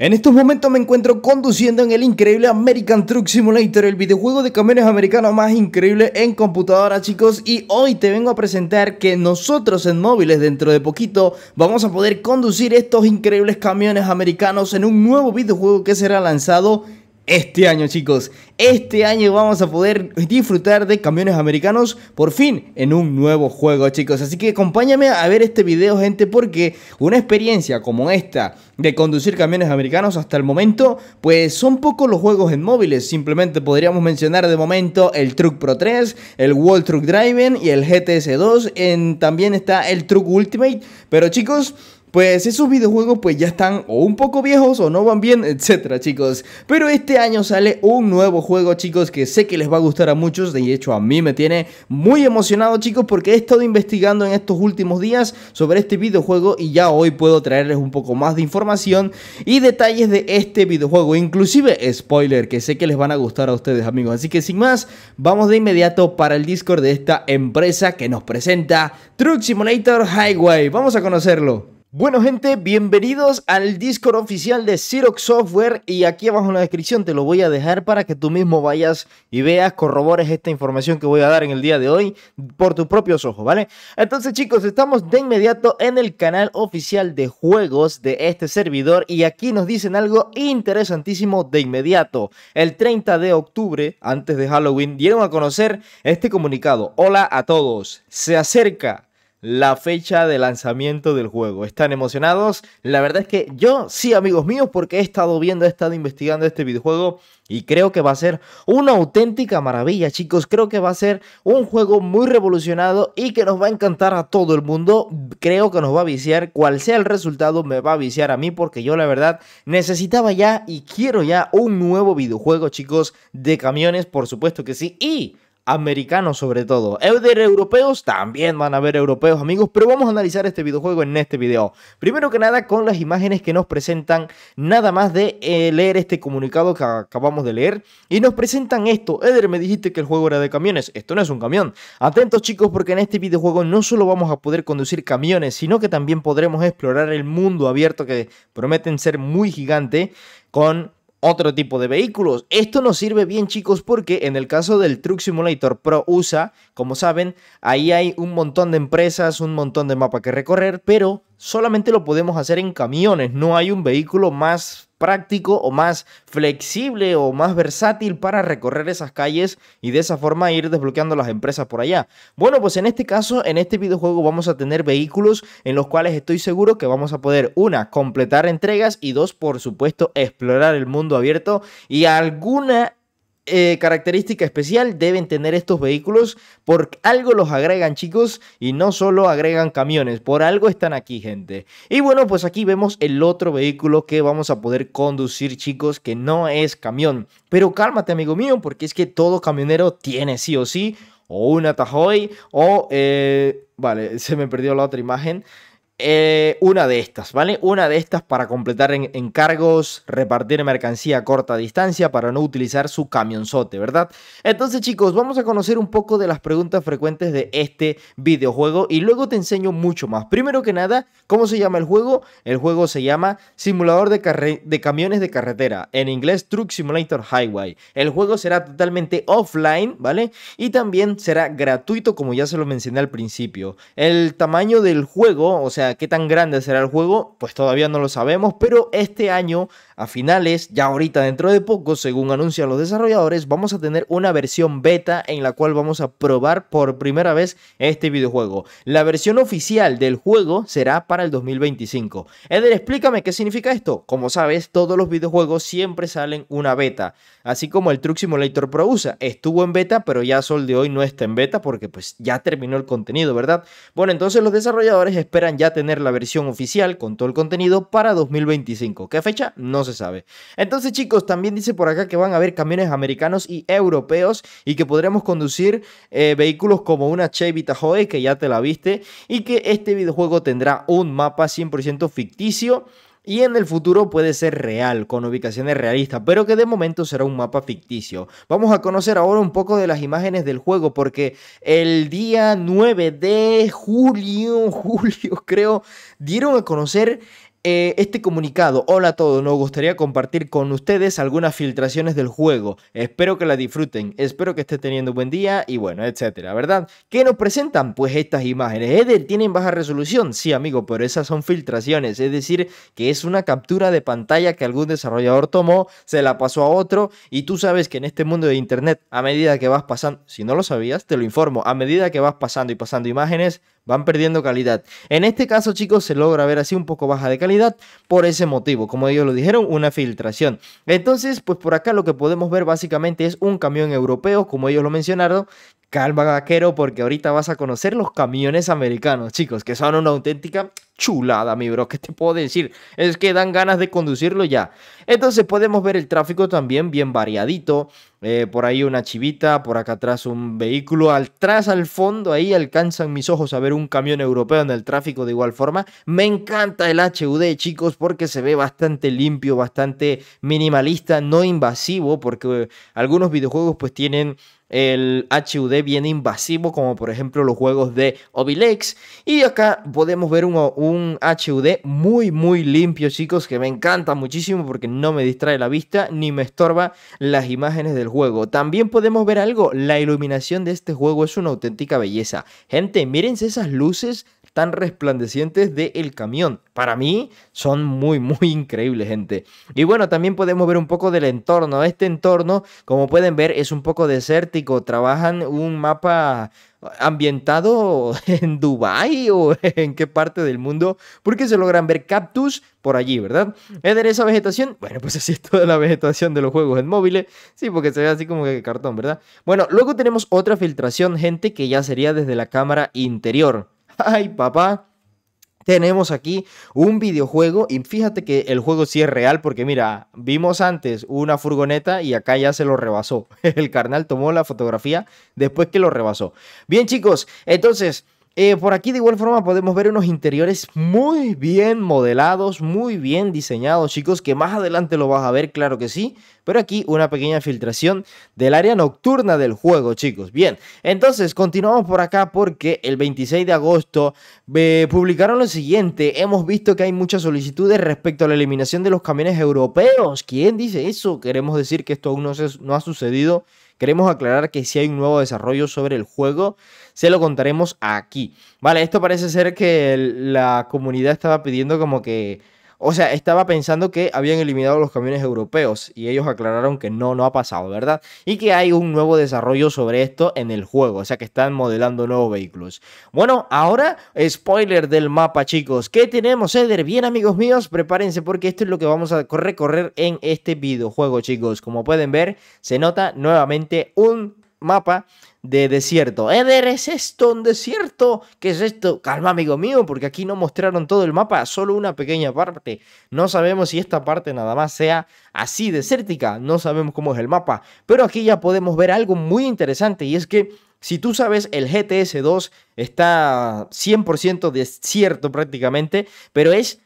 En estos momentos me encuentro conduciendo en el increíble American Truck Simulator, el videojuego de camiones americanos más increíble en computadora chicos y hoy te vengo a presentar que nosotros en móviles dentro de poquito vamos a poder conducir estos increíbles camiones americanos en un nuevo videojuego que será lanzado este año chicos, este año vamos a poder disfrutar de camiones americanos por fin en un nuevo juego chicos. Así que acompáñame a ver este video gente porque una experiencia como esta de conducir camiones americanos hasta el momento pues son pocos los juegos en móviles. Simplemente podríamos mencionar de momento el Truck Pro 3, el World Truck Driving y el GTS 2. En, también está el Truck Ultimate. Pero chicos... Pues esos videojuegos pues ya están o un poco viejos o no van bien, etcétera, chicos. Pero este año sale un nuevo juego, chicos, que sé que les va a gustar a muchos, de hecho a mí me tiene muy emocionado, chicos, porque he estado investigando en estos últimos días sobre este videojuego y ya hoy puedo traerles un poco más de información y detalles de este videojuego, inclusive spoiler que sé que les van a gustar a ustedes, amigos. Así que sin más, vamos de inmediato para el Discord de esta empresa que nos presenta Truck Simulator Highway. Vamos a conocerlo. Bueno gente, bienvenidos al Discord oficial de Xerox Software y aquí abajo en la descripción te lo voy a dejar para que tú mismo vayas y veas, corrobores esta información que voy a dar en el día de hoy por tus propios ojos, ¿vale? Entonces chicos, estamos de inmediato en el canal oficial de juegos de este servidor y aquí nos dicen algo interesantísimo de inmediato. El 30 de octubre, antes de Halloween, dieron a conocer este comunicado. Hola a todos, se acerca la fecha de lanzamiento del juego. ¿Están emocionados? La verdad es que yo sí, amigos míos, porque he estado viendo, he estado investigando este videojuego y creo que va a ser una auténtica maravilla, chicos. Creo que va a ser un juego muy revolucionado y que nos va a encantar a todo el mundo. Creo que nos va a viciar. Cual sea el resultado, me va a viciar a mí porque yo la verdad necesitaba ya y quiero ya un nuevo videojuego, chicos, de camiones, por supuesto que sí. Y americanos sobre todo. Eder europeos también van a ver europeos, amigos, pero vamos a analizar este videojuego en este video. Primero que nada con las imágenes que nos presentan nada más de eh, leer este comunicado que acabamos de leer y nos presentan esto. Eder, me dijiste que el juego era de camiones. Esto no es un camión. Atentos chicos porque en este videojuego no solo vamos a poder conducir camiones, sino que también podremos explorar el mundo abierto que prometen ser muy gigante con otro tipo de vehículos. Esto nos sirve bien chicos porque en el caso del Truck Simulator Pro USA, como saben, ahí hay un montón de empresas, un montón de mapa que recorrer, pero solamente lo podemos hacer en camiones. No hay un vehículo más práctico o más flexible o más versátil para recorrer esas calles y de esa forma ir desbloqueando las empresas por allá. Bueno, pues en este caso, en este videojuego vamos a tener vehículos en los cuales estoy seguro que vamos a poder, una, completar entregas y dos, por supuesto, explorar el mundo abierto y alguna eh, característica especial deben tener estos vehículos. Por algo los agregan, chicos. Y no solo agregan camiones. Por algo están aquí, gente. Y bueno, pues aquí vemos el otro vehículo que vamos a poder conducir, chicos. Que no es camión. Pero cálmate, amigo mío. Porque es que todo camionero tiene sí o sí. O una Tahoe. O... Eh, vale, se me perdió la otra imagen. Eh, una de estas, ¿vale? Una de estas para completar encargos, repartir mercancía a corta distancia para no utilizar su camionzote, ¿verdad? Entonces chicos, vamos a conocer un poco de las preguntas frecuentes de este videojuego y luego te enseño mucho más. Primero que nada, ¿cómo se llama el juego? El juego se llama Simulador de Camiones de Carretera, en inglés Truck Simulator Highway. El juego será totalmente offline, ¿vale? Y también será gratuito como ya se lo mencioné al principio. El tamaño del juego, o sea, qué tan grande será el juego, pues todavía no lo sabemos, pero este año a finales, ya ahorita dentro de poco, según anuncian los desarrolladores, vamos a tener una versión beta en la cual vamos a probar por primera vez este videojuego. La versión oficial del juego será para el 2025. Eder, explícame qué significa esto. Como sabes, todos los videojuegos siempre salen una beta, así como el Truck Simulator Pro usa. Estuvo en beta, pero ya Sol de hoy no está en beta porque pues ya terminó el contenido, ¿verdad? Bueno, entonces los desarrolladores esperan ya tener la versión oficial con todo el contenido para 2025. ¿Qué fecha? No se sabe. Entonces chicos, también dice por acá que van a haber camiones americanos y europeos y que podremos conducir eh, vehículos como una Chevy Tahoe, que ya te la viste, y que este videojuego tendrá un mapa 100% ficticio y en el futuro puede ser real, con ubicaciones realistas, pero que de momento será un mapa ficticio. Vamos a conocer ahora un poco de las imágenes del juego, porque el día 9 de julio, julio creo, dieron a conocer eh, este comunicado, hola a todos, nos gustaría compartir con ustedes algunas filtraciones del juego. Espero que la disfruten, espero que esté teniendo un buen día y bueno, etcétera, ¿verdad? ¿Qué nos presentan? Pues estas imágenes. ¿Eder tienen baja resolución? Sí, amigo, pero esas son filtraciones, es decir, que es una captura de pantalla que algún desarrollador tomó, se la pasó a otro y tú sabes que en este mundo de internet, a medida que vas pasando, si no lo sabías, te lo informo, a medida que vas pasando y pasando imágenes, van perdiendo calidad. En este caso, chicos, se logra ver así un poco baja de calidad por ese motivo, como ellos lo dijeron, una filtración. Entonces, pues por acá lo que podemos ver básicamente es un camión europeo, como ellos lo mencionaron, Calma vaquero, porque ahorita vas a conocer los camiones americanos, chicos, que son una auténtica chulada, mi bro. ¿Qué te puedo decir? Es que dan ganas de conducirlo ya. Entonces podemos ver el tráfico también bien variadito. Eh, por ahí una chivita, por acá atrás un vehículo. Atrás al fondo, ahí alcanzan mis ojos a ver un camión europeo en el tráfico de igual forma. Me encanta el HUD, chicos, porque se ve bastante limpio, bastante minimalista, no invasivo, porque eh, algunos videojuegos pues tienen el HUD bien invasivo, como por ejemplo los juegos de Obilex. Y acá podemos ver un, un, HUD muy, muy limpio, chicos, que me encanta muchísimo porque no me distrae la vista ni me estorba las imágenes del juego. También podemos ver algo, la iluminación de este juego es una auténtica belleza. Gente, mírense esas luces tan resplandecientes del el camión. Para mí son muy, muy increíbles, gente. Y bueno, también podemos ver un poco del entorno. Este entorno, como pueden ver, es un poco desértico. Trabajan un mapa ambientado en Dubai o en qué parte del mundo, porque se logran ver cactus por allí, ¿verdad? ¿Es de esa vegetación? Bueno, pues así es toda la vegetación de los juegos en móviles, sí, porque se ve así como que cartón, ¿verdad? Bueno, luego tenemos otra filtración, gente, que ya sería desde la cámara interior ay papá, tenemos aquí un videojuego y fíjate que el juego sí es real porque mira, vimos antes una furgoneta y acá ya se lo rebasó. El carnal tomó la fotografía después que lo rebasó. Bien chicos, entonces... Eh, por aquí de igual forma podemos ver unos interiores muy bien modelados, muy bien diseñados, chicos, que más adelante lo vas a ver, claro que sí. Pero aquí una pequeña filtración del área nocturna del juego, chicos. Bien, entonces continuamos por acá porque el 26 de agosto eh, publicaron lo siguiente. Hemos visto que hay muchas solicitudes respecto a la eliminación de los camiones europeos. ¿Quién dice eso? Queremos decir que esto aún no, no ha sucedido Queremos aclarar que si hay un nuevo desarrollo sobre el juego, se lo contaremos aquí. Vale, esto parece ser que la comunidad estaba pidiendo como que o sea, estaba pensando que habían eliminado los camiones europeos y ellos aclararon que no, no ha pasado, ¿verdad? Y que hay un nuevo desarrollo sobre esto en el juego, o sea que están modelando nuevos vehículos. Bueno, ahora, spoiler del mapa, chicos. ¿Qué tenemos, Eder? Bien, amigos míos, prepárense porque esto es lo que vamos a recorrer en este videojuego, chicos. Como pueden ver, se nota nuevamente un mapa de desierto. Eder, ¡Eh, ¿es esto un desierto? ¿Qué es esto? Calma, amigo mío, porque aquí no mostraron todo el mapa, solo una pequeña parte. No sabemos si esta parte nada más sea así desértica, no sabemos cómo es el mapa. Pero aquí ya podemos ver algo muy interesante y es que si tú sabes, el GTS 2 está 100% desierto prácticamente, pero es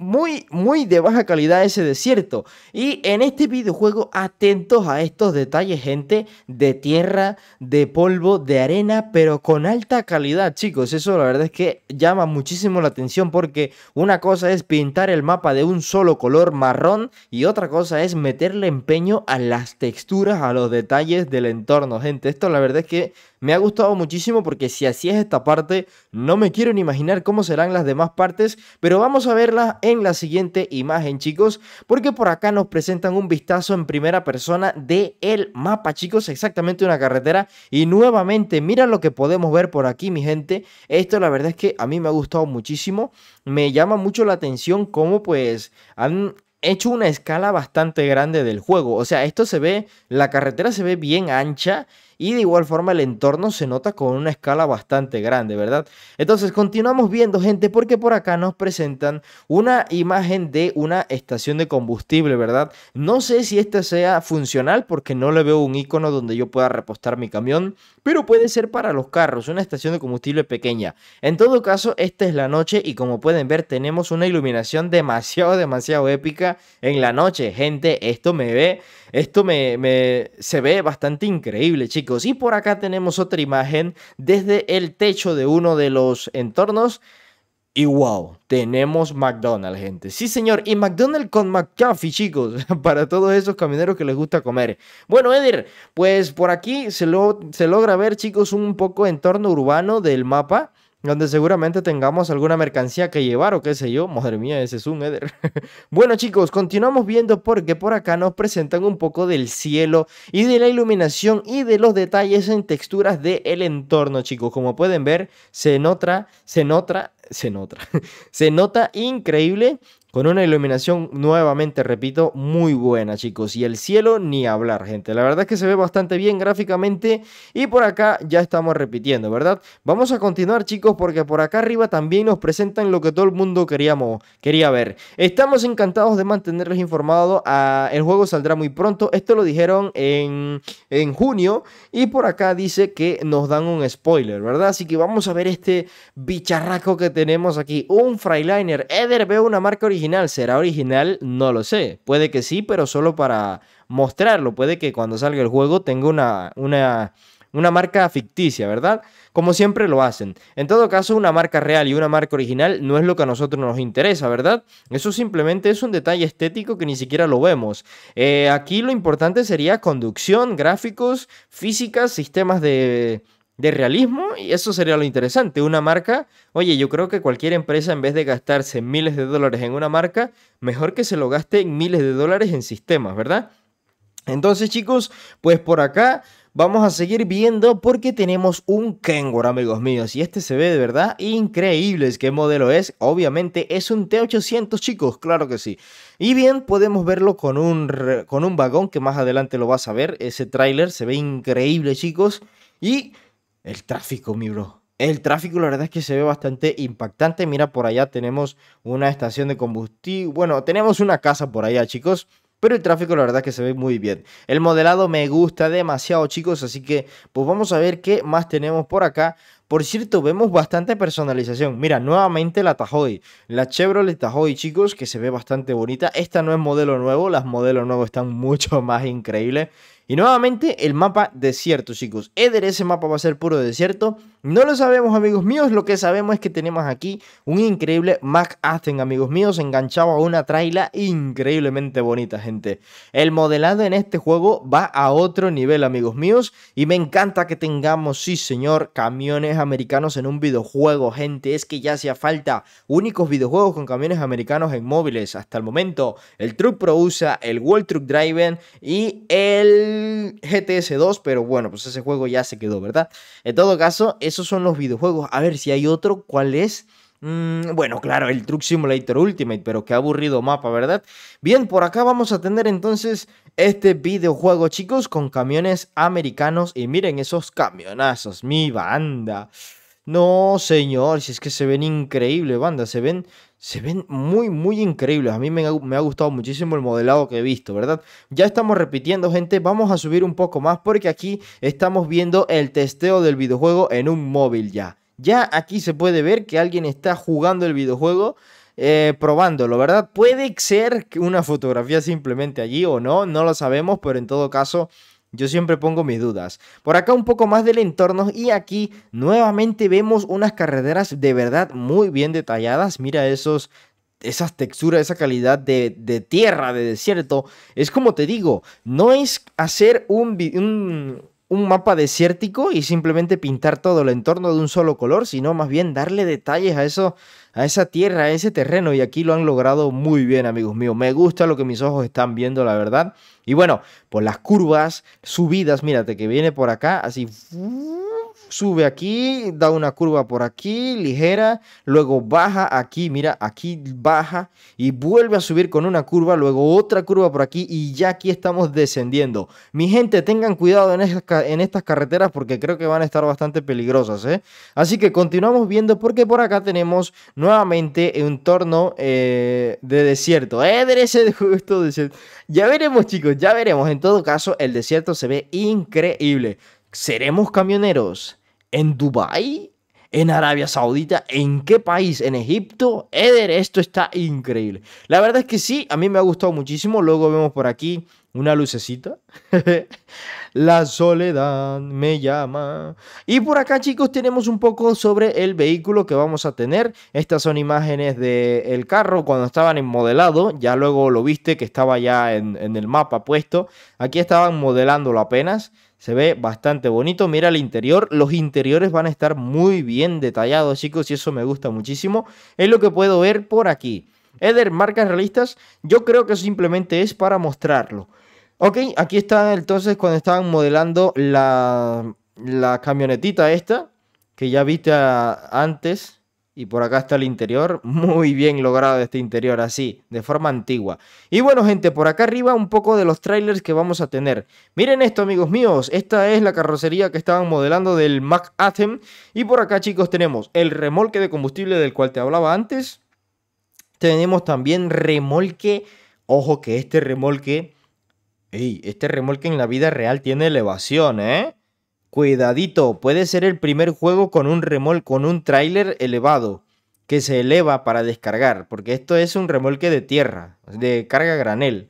muy, muy de baja calidad ese desierto. Y en este videojuego, atentos a estos detalles, gente, de tierra, de polvo, de arena, pero con alta calidad, chicos. Eso la verdad es que llama muchísimo la atención porque una cosa es pintar el mapa de un solo color marrón y otra cosa es meterle empeño a las texturas, a los detalles del entorno, gente. Esto la verdad es que me ha gustado muchísimo porque si así es esta parte, no me quiero ni imaginar cómo serán las demás partes, pero vamos a verlas en la siguiente imagen, chicos, porque por acá nos presentan un vistazo en primera persona de el mapa, chicos, exactamente una carretera y nuevamente, mira lo que podemos ver por aquí, mi gente. Esto la verdad es que a mí me ha gustado muchísimo, me llama mucho la atención cómo pues han hecho una escala bastante grande del juego. O sea, esto se ve, la carretera se ve bien ancha y de igual forma el entorno se nota con una escala bastante grande, ¿verdad? Entonces continuamos viendo gente porque por acá nos presentan una imagen de una estación de combustible, ¿verdad? No sé si esta sea funcional porque no le veo un icono donde yo pueda repostar mi camión, pero puede ser para los carros, una estación de combustible pequeña. En todo caso, esta es la noche y como pueden ver tenemos una iluminación demasiado, demasiado épica en la noche. Gente, esto me ve, esto me, me se ve bastante increíble, chicos. Y por acá tenemos otra imagen desde el techo de uno de los entornos. Y wow, tenemos McDonald's, gente. Sí, señor. Y McDonald's con McCaffey, chicos. Para todos esos camioneros que les gusta comer. Bueno, Edir, pues por aquí se, se logra ver, chicos, un poco entorno urbano del mapa donde seguramente tengamos alguna mercancía que llevar o qué sé yo. Madre mía, ese es un Eder. bueno chicos, continuamos viendo porque por acá nos presentan un poco del cielo y de la iluminación y de los detalles en texturas del el entorno chicos. Como pueden ver, se nota, se nota, se nota, se nota increíble con una iluminación nuevamente, repito, muy buena chicos. Y el cielo ni hablar gente. La verdad es que se ve bastante bien gráficamente. Y por acá ya estamos repitiendo, ¿verdad? Vamos a continuar chicos porque por acá arriba también nos presentan lo que todo el mundo queríamos, quería ver. Estamos encantados de mantenerles informados. Ah, el juego saldrá muy pronto. Esto lo dijeron en, junio. Y por acá dice que nos dan un spoiler, ¿verdad? Así que vamos a ver este bicharraco que tenemos aquí. Un Freiliner. Eder ve una marca original ¿Será original? No lo sé. Puede que sí, pero solo para mostrarlo. Puede que cuando salga el juego tenga una, una, una marca ficticia, ¿verdad? Como siempre lo hacen. En todo caso, una marca real y una marca original no es lo que a nosotros nos interesa, ¿verdad? Eso simplemente es un detalle estético que ni siquiera lo vemos. Eh, aquí lo importante sería conducción, gráficos, físicas, sistemas de de realismo y eso sería lo interesante. Una marca, oye, yo creo que cualquier empresa en vez de gastarse miles de dólares en una marca, mejor que se lo gaste en miles de dólares en sistemas, ¿verdad? Entonces chicos, pues por acá vamos a seguir viendo porque tenemos un Kenworth, amigos míos. Y este se ve de verdad increíble. ¿Qué modelo es? Obviamente es un T800, chicos, claro que sí. Y bien, podemos verlo con un, con un vagón que más adelante lo vas a ver. Ese tráiler se ve increíble, chicos. Y el tráfico, mi bro. El tráfico la verdad es que se ve bastante impactante. Mira, por allá tenemos una estación de combustible. Bueno, tenemos una casa por allá, chicos. Pero el tráfico la verdad es que se ve muy bien. El modelado me gusta demasiado, chicos. Así que pues vamos a ver qué más tenemos por acá. Por cierto, vemos bastante personalización. Mira, nuevamente la tajoy la Chevrolet Tahoe, chicos, que se ve bastante bonita. Esta no es modelo nuevo, las modelos nuevos están mucho más increíbles. Y nuevamente el mapa desierto, chicos. Eder, ese mapa va a ser puro desierto. No lo sabemos, amigos míos. Lo que sabemos es que tenemos aquí un increíble Mac Aston, amigos míos, enganchado a una traila increíblemente bonita, gente. El modelado en este juego va a otro nivel, amigos míos. Y me encanta que tengamos, sí señor, camiones americanos en un videojuego, gente. Es que ya hacía falta únicos videojuegos con camiones americanos en móviles. Hasta el momento, el Truck Pro USA, el World Truck Driven y el... GTS2, pero bueno, pues ese juego ya se quedó, ¿verdad? En todo caso, esos son los videojuegos. A ver si hay otro, ¿cuál es? Mm, bueno, claro, el Truck Simulator Ultimate, pero qué aburrido mapa, ¿verdad? Bien, por acá vamos a tener entonces este videojuego, chicos, con camiones americanos. Y miren esos camionazos, mi banda. No, señor, si es que se ven increíble, banda, se ven se ven muy, muy increíbles. A mí me ha, gustado muchísimo el modelado que he visto, ¿verdad? Ya estamos repitiendo, gente. Vamos a subir un poco más porque aquí estamos viendo el testeo del videojuego en un móvil ya. Ya aquí se puede ver que alguien está jugando el videojuego. Eh, probándolo, ¿verdad? Puede ser una fotografía simplemente allí o no, no lo sabemos, pero en todo caso yo siempre pongo mis dudas. Por acá un poco más del entorno y aquí nuevamente vemos unas carreteras de verdad muy bien detalladas. Mira esos esas texturas, esa calidad de, de, tierra, de desierto. Es como te digo, no es hacer un, un, un mapa desértico y simplemente pintar todo el entorno de un solo color, sino más bien darle detalles a eso, a esa tierra, a ese terreno y aquí lo han logrado muy bien, amigos míos. Me gusta lo que mis ojos están viendo, la verdad. Y bueno, pues las curvas, subidas, mírate que viene por acá, así sube aquí, da una curva por aquí, ligera, luego baja aquí, mira, aquí baja y vuelve a subir con una curva, luego otra curva por aquí y ya aquí estamos descendiendo. Mi gente, tengan cuidado en, estas, carreteras porque creo que van a estar bastante peligrosas, ¿eh? Así que continuamos viendo porque por acá tenemos nuevamente un torno eh, de desierto. ¿eh? De justo desierto. Ya veremos, chicos, ya veremos. En todo caso, el desierto se ve increíble. ¿Seremos camioneros? en Dubái, en Arabia Saudita, ¿en qué país? ¿En Egipto? Eder, esto está increíble. La verdad es que sí, a mí me ha gustado muchísimo. Luego vemos por aquí una lucecita. la soledad me llama. Y por acá, chicos, tenemos un poco sobre el vehículo que vamos a tener. Estas son imágenes del carro cuando estaban en modelado. Ya luego lo viste que estaba ya en, en el mapa puesto. Aquí estaban modelándolo apenas. Se ve bastante bonito. Mira el interior. Los interiores van a estar muy bien detallados, chicos, y eso me gusta muchísimo. Es lo que puedo ver por aquí. Eder, marcas realistas, yo creo que simplemente es para mostrarlo. Ok, aquí están entonces cuando estaban modelando la, la camionetita esta, que ya viste antes, y por acá está el interior, muy bien logrado este interior, así, de forma antigua. Y bueno gente, por acá arriba un poco de los trailers que vamos a tener. Miren esto amigos míos, esta es la carrocería que estaban modelando del Mac Atom. Y por acá chicos tenemos el remolque de combustible del cual te hablaba antes. Tenemos también remolque, ojo que este remolque... Ey, este remolque en la vida real tiene elevación, ¿eh? Cuidadito, puede ser el primer juego con un remolque, con un tráiler elevado que se eleva para descargar, porque esto es un remolque de tierra, de carga granel.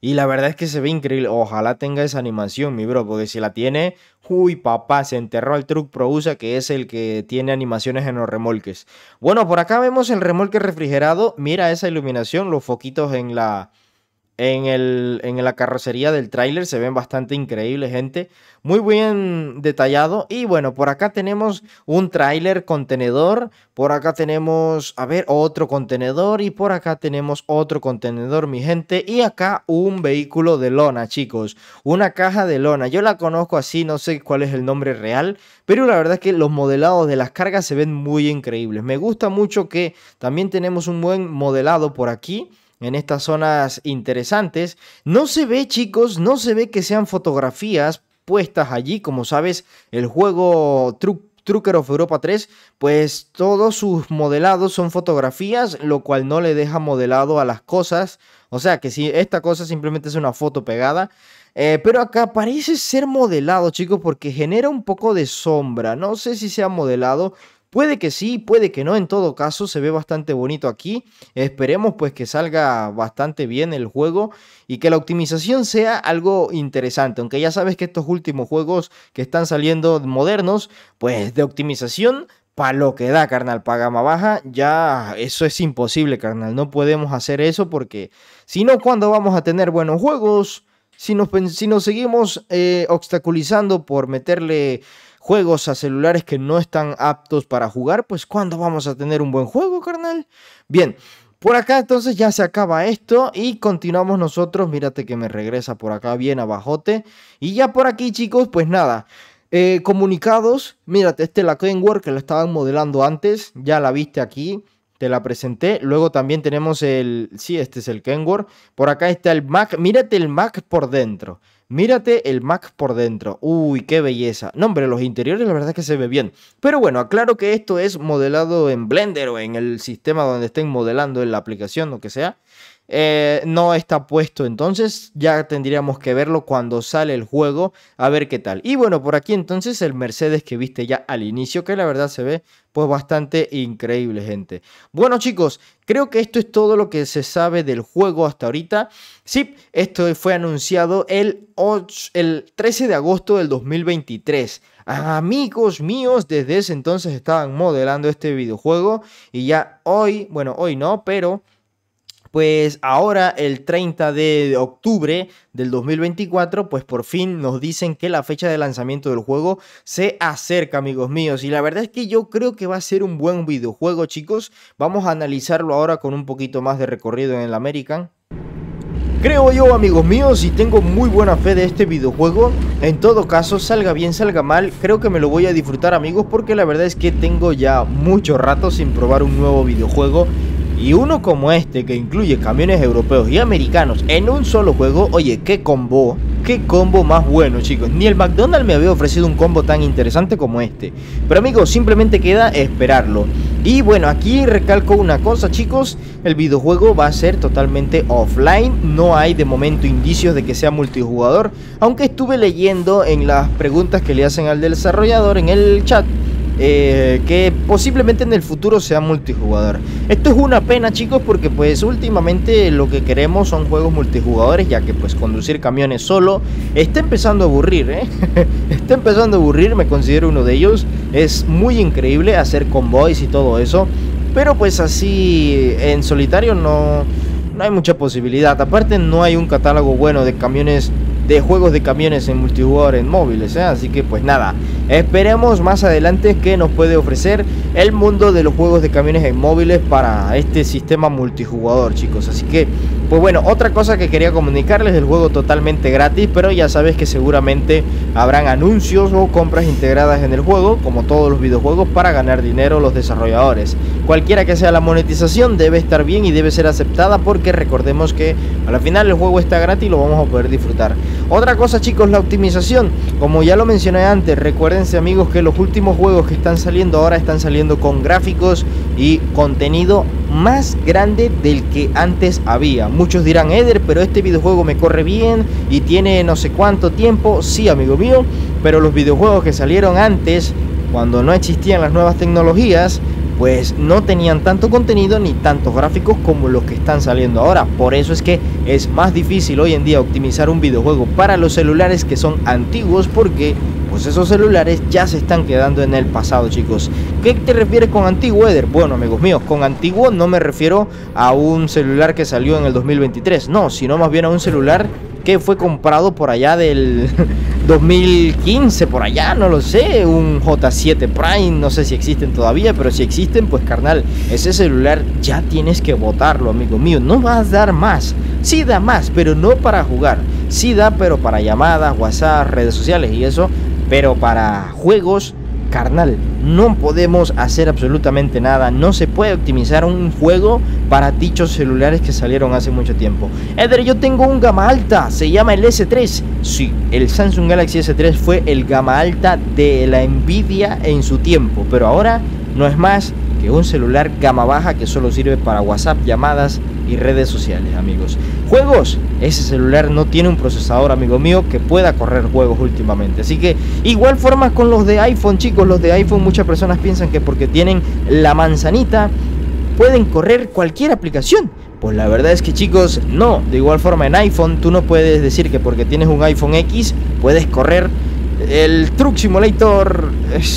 Y la verdad es que se ve increíble. Ojalá tenga esa animación, mi bro, porque si la tiene, uy, papá, se enterró al Truck Pro USA, que es el que tiene animaciones en los remolques. Bueno, por acá vemos el remolque refrigerado. Mira esa iluminación, los foquitos en la en, el, en la carrocería del tráiler se ven bastante increíbles, gente. Muy bien detallado. Y bueno, por acá tenemos un tráiler contenedor. Por acá tenemos, a ver, otro contenedor. Y por acá tenemos otro contenedor, mi gente. Y acá un vehículo de lona, chicos. Una caja de lona. Yo la conozco así, no sé cuál es el nombre real. Pero la verdad es que los modelados de las cargas se ven muy increíbles. Me gusta mucho que también tenemos un buen modelado por aquí en estas zonas interesantes. No se ve, chicos, no se ve que sean fotografías puestas allí. Como sabes, el juego Trucker of Europa 3, pues todos sus modelados son fotografías, lo cual no le deja modelado a las cosas. O sea que si esta cosa simplemente es una foto pegada. Eh, pero acá parece ser modelado, chicos, porque genera un poco de sombra. No sé si sea modelado, Puede que sí, puede que no, en todo caso se ve bastante bonito aquí. Esperemos pues que salga bastante bien el juego y que la optimización sea algo interesante, aunque ya sabes que estos últimos juegos que están saliendo modernos, pues de optimización para lo que da, carnal, para gama baja, ya eso es imposible, carnal. No podemos hacer eso porque si no, ¿cuándo vamos a tener buenos juegos? si nos, seguimos eh, obstaculizando por meterle juegos a celulares que no están aptos para jugar, pues ¿cuándo vamos a tener un buen juego, carnal? Bien, por acá entonces ya se acaba esto y continuamos nosotros. Mírate que me regresa por acá bien abajote. Y ya por aquí, chicos, pues nada. Eh, comunicados, mírate, este es la Kenwork que la estaban modelando antes, ya la viste aquí te la presenté. Luego también tenemos el, sí, este es el Kenworth. Por acá está el Mac. Mírate el Mac por dentro. Mírate el Mac por dentro. Uy, qué belleza. nombre hombre, los interiores la verdad es que se ve bien. Pero bueno, aclaro que esto es modelado en Blender o en el sistema donde estén modelando en la aplicación, lo que sea. Eh, no está puesto. Entonces ya tendríamos que verlo cuando sale el juego a ver qué tal. Y bueno, por aquí entonces el Mercedes que viste ya al inicio, que la verdad se ve pues bastante increíble, gente. Bueno, chicos, creo que esto es todo lo que se sabe del juego hasta ahorita. Sí, esto fue anunciado el, el 13 de agosto del 2023. Amigos míos, desde ese entonces estaban modelando este videojuego y ya hoy, bueno, hoy no, pero pues ahora el 30 de octubre del 2024, pues por fin nos dicen que la fecha de lanzamiento del juego se acerca, amigos míos. Y la verdad es que yo creo que va a ser un buen videojuego, chicos. Vamos a analizarlo ahora con un poquito más de recorrido en el American. Creo yo amigos míos y tengo muy buena fe de este videojuego En todo caso salga bien salga mal Creo que me lo voy a disfrutar amigos porque la verdad es que tengo ya mucho rato sin probar un nuevo videojuego y uno como este, que incluye camiones europeos y americanos en un solo juego, oye, qué combo, qué combo más bueno, chicos. Ni el McDonald's me había ofrecido un combo tan interesante como este. Pero amigos, simplemente queda esperarlo. Y bueno, aquí recalco una cosa, chicos. El videojuego va a ser totalmente offline. No hay de momento indicios de que sea multijugador. Aunque estuve leyendo en las preguntas que le hacen al desarrollador en el chat eh, que posiblemente en el futuro sea multijugador. Esto es una pena chicos porque pues últimamente lo que queremos son juegos multijugadores ya que pues conducir camiones solo está empezando a aburrir, ¿eh? está empezando a aburrir, me considero uno de ellos, es muy increíble hacer convoys y todo eso, pero pues así en solitario no, no hay mucha posibilidad, aparte no hay un catálogo bueno de camiones de juegos de camiones en multijugador en móviles. ¿eh? Así que pues nada, esperemos más adelante que nos puede ofrecer el mundo de los juegos de camiones en móviles para este sistema multijugador, chicos. Así que pues bueno, otra cosa que quería comunicarles, el juego totalmente gratis, pero ya sabes que seguramente habrán anuncios o compras integradas en el juego, como todos los videojuegos, para ganar dinero los desarrolladores. Cualquiera que sea la monetización debe estar bien y debe ser aceptada porque recordemos que Al final el juego está gratis y lo vamos a poder disfrutar. Otra cosa chicos, la optimización. Como ya lo mencioné antes, recuérdense amigos que los últimos juegos que están saliendo ahora están saliendo con gráficos y contenido más grande del que antes había. Muchos dirán, Eder, pero este videojuego me corre bien y tiene no sé cuánto tiempo. Sí, amigo mío, pero los videojuegos que salieron antes, cuando no existían las nuevas tecnologías, pues no tenían tanto contenido ni tantos gráficos como los que están saliendo ahora. Por eso es que es más difícil hoy en día optimizar un videojuego para los celulares que son antiguos porque pues esos celulares ya se están quedando en el pasado, chicos. ¿Qué te refieres con antiguo, Eder? Bueno, amigos míos, con antiguo no me refiero a un celular que salió en el 2023, no, sino más bien a un celular que fue comprado por allá del 2015 por allá, no lo sé, un J7 Prime, no sé si existen todavía, pero si existen, pues carnal, ese celular ya tienes que botarlo, amigo mío, no vas a dar más. Sí da más, pero no para jugar. Sí da, pero para llamadas, WhatsApp, redes sociales y eso, pero para juegos carnal, no podemos hacer absolutamente nada, no se puede optimizar un juego para dichos celulares que salieron hace mucho tiempo. Eder, yo tengo un gama alta, se llama el S3. Sí, el Samsung Galaxy S3 fue el gama alta de la Nvidia en su tiempo, pero ahora no es más que un celular gama baja que solo sirve para WhatsApp, llamadas y redes sociales, amigos. Juegos, ese celular no tiene un procesador, amigo mío, que pueda correr juegos últimamente. Así que igual forma con los de iPhone, chicos, los de iPhone muchas personas piensan que porque tienen la manzanita pueden correr cualquier aplicación. Pues la verdad es que chicos, no. De igual forma en iPhone tú no puedes decir que porque tienes un iPhone X puedes correr el Truck Simulator,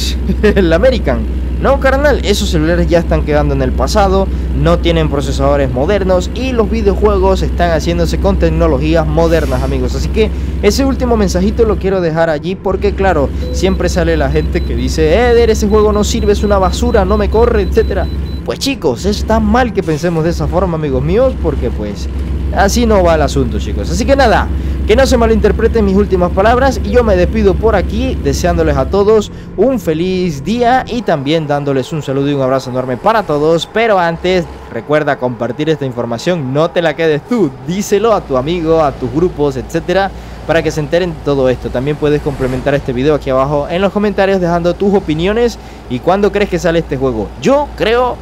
el American no, carnal, esos celulares ya están quedando en el pasado, no tienen procesadores modernos y los videojuegos están haciéndose con tecnologías modernas, amigos. Así que ese último mensajito lo quiero dejar allí porque, claro, siempre sale la gente que dice, Eder, ese juego no sirve, es una basura, no me corre, etc. Pues chicos, es tan mal que pensemos de esa forma, amigos míos, porque pues Así no va el asunto, chicos. Así que nada, que no se malinterpreten mis últimas palabras y yo me despido por aquí deseándoles a todos un feliz día y también dándoles un saludo y un abrazo enorme para todos. Pero antes, recuerda compartir esta información, no te la quedes tú, díselo a tu amigo, a tus grupos, etcétera para que se enteren de todo esto. También puedes complementar este video aquí abajo en los comentarios dejando tus opiniones y cuándo crees que sale este juego. Yo creo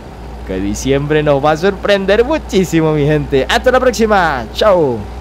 que diciembre nos va a sorprender muchísimo, mi gente. Hasta la próxima. Chao.